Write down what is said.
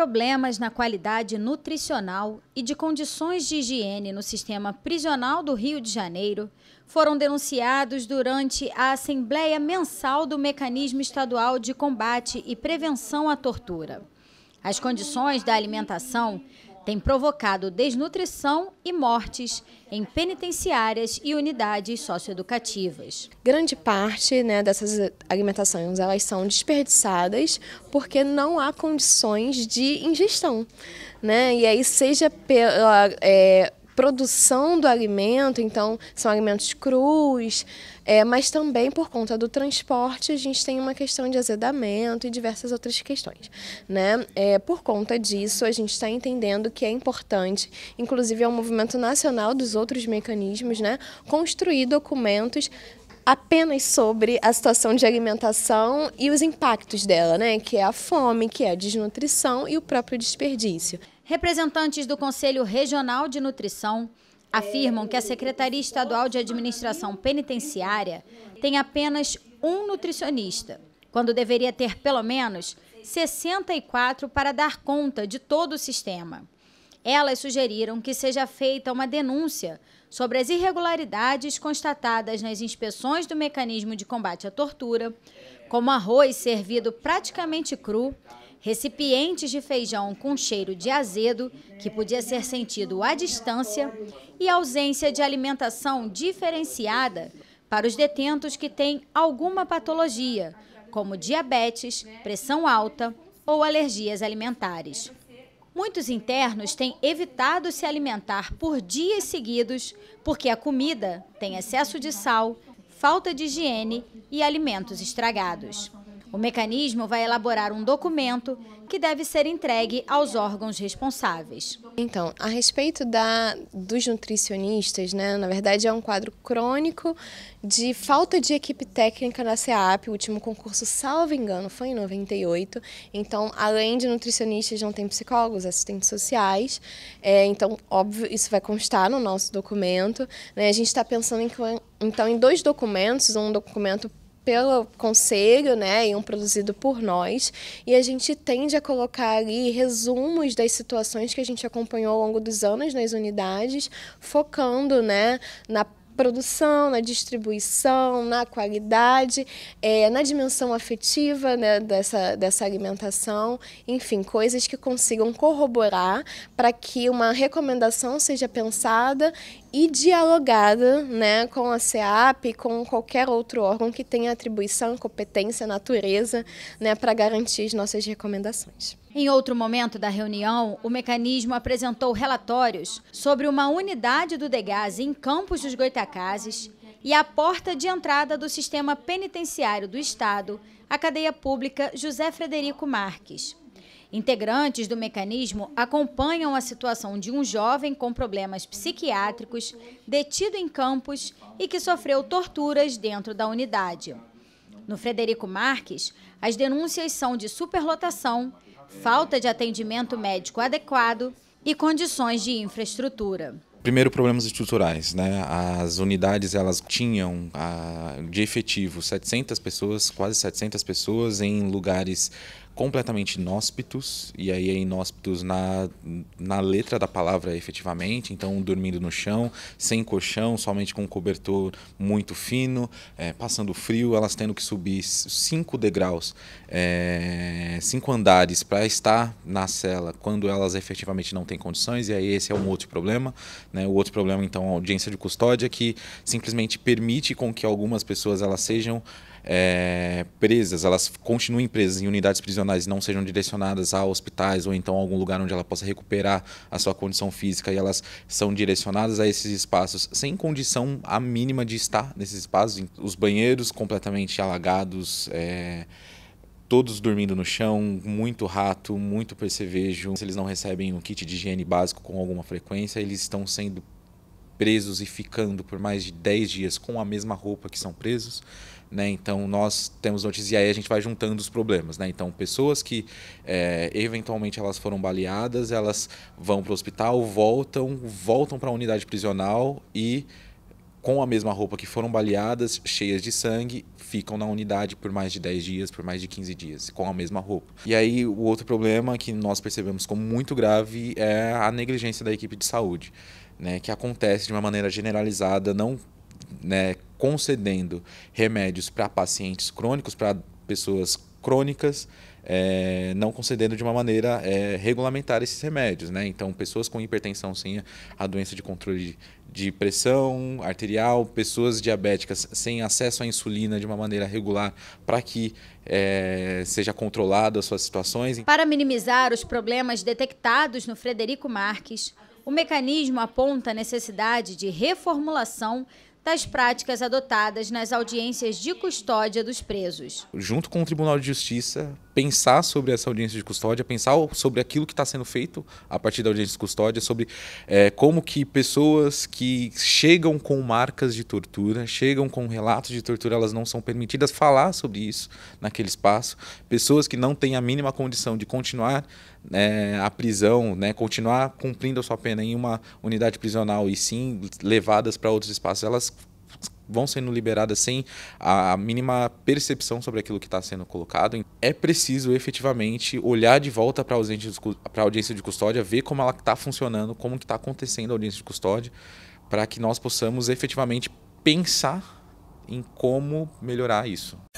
problemas na qualidade nutricional e de condições de higiene no sistema prisional do Rio de Janeiro foram denunciados durante a Assembleia Mensal do Mecanismo Estadual de Combate e Prevenção à Tortura. As condições da alimentação tem provocado desnutrição e mortes em penitenciárias e unidades socioeducativas. Grande parte né, dessas alimentações elas são desperdiçadas porque não há condições de ingestão. Né? E aí seja pela... É, produção do alimento, então são alimentos crus, é, mas também por conta do transporte a gente tem uma questão de azedamento e diversas outras questões. Né? É, por conta disso, a gente está entendendo que é importante, inclusive é um movimento nacional dos outros mecanismos, né? construir documentos apenas sobre a situação de alimentação e os impactos dela, né? Que é a fome, que é a desnutrição e o próprio desperdício. Representantes do Conselho Regional de Nutrição afirmam que a Secretaria Estadual de Administração Penitenciária tem apenas um nutricionista, quando deveria ter pelo menos 64 para dar conta de todo o sistema. Elas sugeriram que seja feita uma denúncia sobre as irregularidades constatadas nas inspeções do mecanismo de combate à tortura, como arroz servido praticamente cru recipientes de feijão com cheiro de azedo, que podia ser sentido à distância, e ausência de alimentação diferenciada para os detentos que têm alguma patologia, como diabetes, pressão alta ou alergias alimentares. Muitos internos têm evitado se alimentar por dias seguidos porque a comida tem excesso de sal, falta de higiene e alimentos estragados. O mecanismo vai elaborar um documento que deve ser entregue aos órgãos responsáveis. Então, a respeito da, dos nutricionistas, né, na verdade é um quadro crônico de falta de equipe técnica na CEAP. O último concurso, salvo engano, foi em 98. Então, além de nutricionistas, não tem psicólogos, assistentes sociais. É, então, óbvio, isso vai constar no nosso documento. Né? A gente está pensando em, então em dois documentos, um documento pelo conselho, né, e um produzido por nós, e a gente tende a colocar ali resumos das situações que a gente acompanhou ao longo dos anos nas unidades, focando, né, na produção, na distribuição, na qualidade, é, na dimensão afetiva né, dessa, dessa alimentação, enfim, coisas que consigam corroborar para que uma recomendação seja pensada e dialogada né, com a CEAP, com qualquer outro órgão que tenha atribuição, competência, natureza, né, para garantir as nossas recomendações. Em outro momento da reunião, o mecanismo apresentou relatórios sobre uma unidade do Degás em Campos dos Goitacazes e a porta de entrada do sistema penitenciário do Estado, a cadeia pública José Frederico Marques. Integrantes do mecanismo acompanham a situação de um jovem com problemas psiquiátricos detido em Campos e que sofreu torturas dentro da unidade. No Frederico Marques, as denúncias são de superlotação falta de atendimento médico adequado e condições de infraestrutura. Primeiro, problemas estruturais. Né? As unidades elas tinham ah, de efetivo 700 pessoas, quase 700 pessoas em lugares completamente inóspitos, e aí é inóspitos na, na letra da palavra efetivamente, então dormindo no chão, sem colchão, somente com um cobertor muito fino, é, passando frio, elas tendo que subir cinco degraus, é, cinco andares para estar na cela quando elas efetivamente não têm condições, e aí esse é um outro problema. Né? O outro problema, então, a audiência de custódia que simplesmente permite com que algumas pessoas elas sejam é, presas, elas continuem presas em unidades prisionais e não sejam direcionadas a hospitais ou então a algum lugar onde ela possa recuperar a sua condição física e elas são direcionadas a esses espaços sem condição a mínima de estar nesses espaços, os banheiros completamente alagados, é, todos dormindo no chão, muito rato, muito percevejo. Se eles não recebem um kit de higiene básico com alguma frequência, eles estão sendo presos e ficando por mais de 10 dias com a mesma roupa que são presos, né? Então, nós temos notícias e aí a gente vai juntando os problemas. Né? Então, pessoas que é, eventualmente elas foram baleadas, elas vão para o hospital, voltam, voltam para a unidade prisional e com a mesma roupa que foram baleadas, cheias de sangue, ficam na unidade por mais de 10 dias, por mais de 15 dias, com a mesma roupa. E aí, o outro problema que nós percebemos como muito grave é a negligência da equipe de saúde, né, que acontece de uma maneira generalizada, não né, concedendo remédios para pacientes crônicos, para pessoas crônicas, é, não concedendo de uma maneira é, regulamentar esses remédios. Né? Então, pessoas com hipertensão sem a doença de controle de pressão arterial, pessoas diabéticas sem acesso à insulina de uma maneira regular para que é, seja controlado as suas situações. Para minimizar os problemas detectados no Frederico Marques, o mecanismo aponta a necessidade de reformulação das práticas adotadas nas audiências de custódia dos presos. Junto com o Tribunal de Justiça, pensar sobre essa audiência de custódia, pensar sobre aquilo que está sendo feito a partir da audiência de custódia, sobre é, como que pessoas que chegam com marcas de tortura, chegam com relatos de tortura, elas não são permitidas falar sobre isso naquele espaço. Pessoas que não têm a mínima condição de continuar é, a prisão, né, continuar cumprindo a sua pena em uma unidade prisional e sim levadas para outros espaços, elas vão sendo liberadas sem a mínima percepção sobre aquilo que está sendo colocado. É preciso efetivamente olhar de volta para a audiência de custódia, ver como ela está funcionando, como está acontecendo a audiência de custódia, para que nós possamos efetivamente pensar em como melhorar isso.